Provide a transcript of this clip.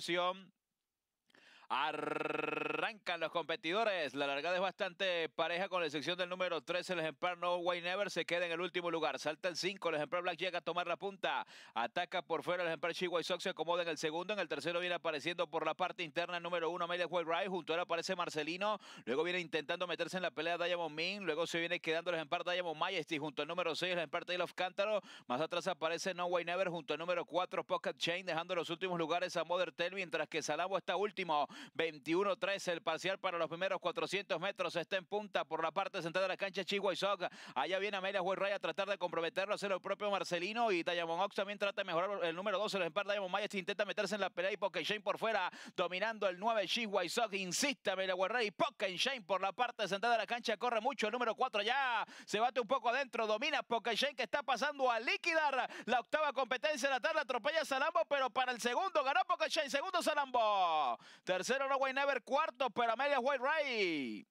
atención los competidores. La largada es bastante pareja con la excepción del número 3. El ejemplar No Way Never se queda en el último lugar. Salta el 5. El ejemplar Black llega a tomar la punta. Ataca por fuera. El ejemplar Chihuahua Sox se acomoda en el segundo. En el tercero viene apareciendo por la parte interna el número 1 Amelia White Ride. Junto a él aparece Marcelino. Luego viene intentando meterse en la pelea Diamond Min. Luego se viene quedando el ejemplar Diamond Majesty. Junto al número 6 el ejemplar de of Cántaro. Más atrás aparece No Way Never. Junto al número 4 Pocket Chain. Dejando los últimos lugares a Mother Tell. Mientras que Salabo está último. 21-13 el pase para los primeros 400 metros. Está en punta por la parte central de la cancha Chihuahua Allá viene Amelia Huerray a tratar de comprometerlo. a Hacer el propio Marcelino y Diamond Ox también trata de mejorar el número 12. El ejemplar Diamond intenta meterse en la pelea y Poké Shane por fuera. Dominando el 9 Chihuahua Insiste Amelia Huerray. Poké Shane por la parte central de la cancha. Corre mucho el número 4 ya. Se bate un poco adentro. Domina Poké Shane que está pasando a liquidar la octava competencia de la tarde. Atropella Salambo, pero para el segundo ganó Poké Shane. Segundo Salambo. Tercero No Way Never. Cuarto, pero Amelia White Ray.